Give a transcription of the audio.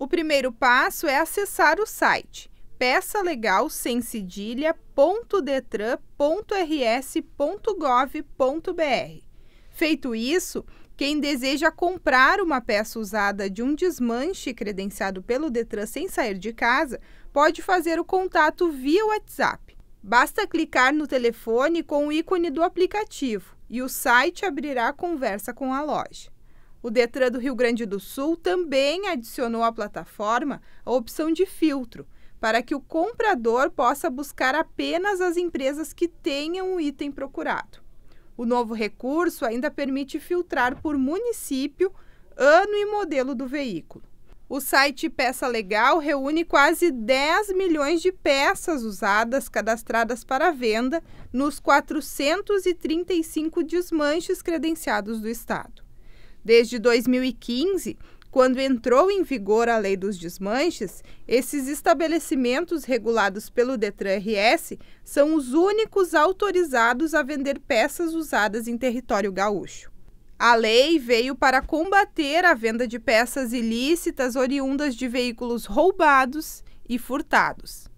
O primeiro passo é acessar o site peça legal sem cedilha.detran.rs.gov.br. Feito isso, quem deseja comprar uma peça usada de um desmanche credenciado pelo Detran sem sair de casa, pode fazer o contato via WhatsApp. Basta clicar no telefone com o ícone do aplicativo e o site abrirá a conversa com a loja. O Detran do Rio Grande do Sul também adicionou à plataforma a opção de filtro, para que o comprador possa buscar apenas as empresas que tenham o item procurado. O novo recurso ainda permite filtrar por município, ano e modelo do veículo. O site Peça Legal reúne quase 10 milhões de peças usadas cadastradas para venda nos 435 desmanches credenciados do Estado. Desde 2015, quando entrou em vigor a Lei dos Desmanches, esses estabelecimentos regulados pelo Detran RS são os únicos autorizados a vender peças usadas em território gaúcho. A lei veio para combater a venda de peças ilícitas oriundas de veículos roubados e furtados.